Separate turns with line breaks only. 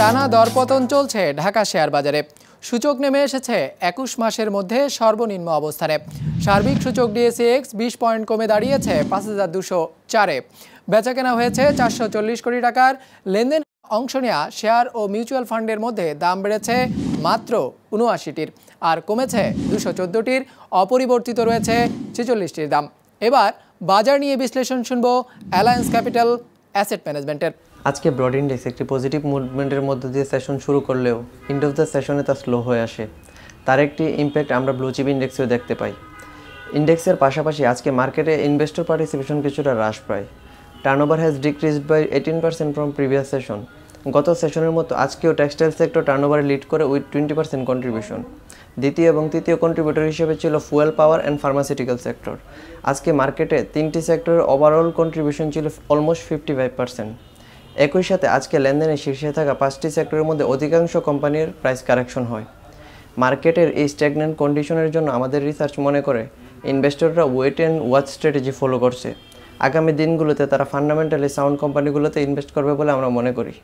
টানা দরপতন চলছে ঢাকা শেয়ার বাজারে সূচক নেমে এসেছে একুশ মাসের মধ্যে সর্বনিম্ন অবস্থানে সার্বিক সূচক ডিএসএক্স বিশ পয়েন্ট কমে দাঁড়িয়েছে পাঁচ হাজার দুশো চারে বেচাকেনা হয়েছে চারশো চল্লিশ কোটি টাকার লেনদেন অংশ নেওয়া শেয়ার ও মিউচুয়াল ফান্ডের মধ্যে দাম বেড়েছে মাত্র উনআশিটির আর কমেছে দুশো চোদ্দোটির অপরিবর্তিত রয়েছে ছেচল্লিশটির দাম এবার বাজার নিয়ে বিশ্লেষণ শুনব অ্যালায়েন্স ক্যাপিটাল অ্যাসেট ম্যানেজমেন্টের
আজকে ব্রড ইন্ডেক্স একটি পজিটিভ মুভমেন্টের মধ্যে দিয়ে সেশন শুরু করলেও ইন্ড অফ দ্য সেশনে তা স্লো হয়ে আসে তার একটি ইম্প্যাক্ট আমরা ব্লুচিপ ইন্ডেক্সেও দেখতে পাই ইন্ডেক্সের পাশাপাশি আজকে মার্কেটে ইনভেস্টর পার্টিসিপেশন কিছুটা হ্রাস পায় turnover has decreased by eighteen percent from previous session গত সেশনের মতো আজকেও টেক্সটাইল সেক্টর ওভারে লিড করে উইথ টোয়েন্টি পার্সেন্ট কন্ট্রিবিউশন দ্বিতীয় এবং তৃতীয় কন্ট্রিবিউটর হিসেবে ছিল fuel power and pharmaceutical sector আজকে মার্কেটে তিনটি সেক্টরের ওভারঅল কন্ট্রিবিউশন ছিল অলমোস্ট ফিফটি ফাইভ পার্সেন্ট একই সাথে আজকে লেনদেনের শীর্ষে থাকা পাঁচটি সেক্টরের মধ্যে অধিকাংশ কোম্পানির প্রাইস কারেকশন হয় মার্কেটের এই স্ট্যাগনেন্ট কন্ডিশনের জন্য আমাদের রিসার্চ মনে করে ইনভেস্টররা wait and watch strategy follow করছে আগামী দিনগুলোতে তারা ফান্ডামেন্টালি সাউন্ড কোম্পানিগুলোতে ইনভেস্ট করবে বলে আমরা মনে করি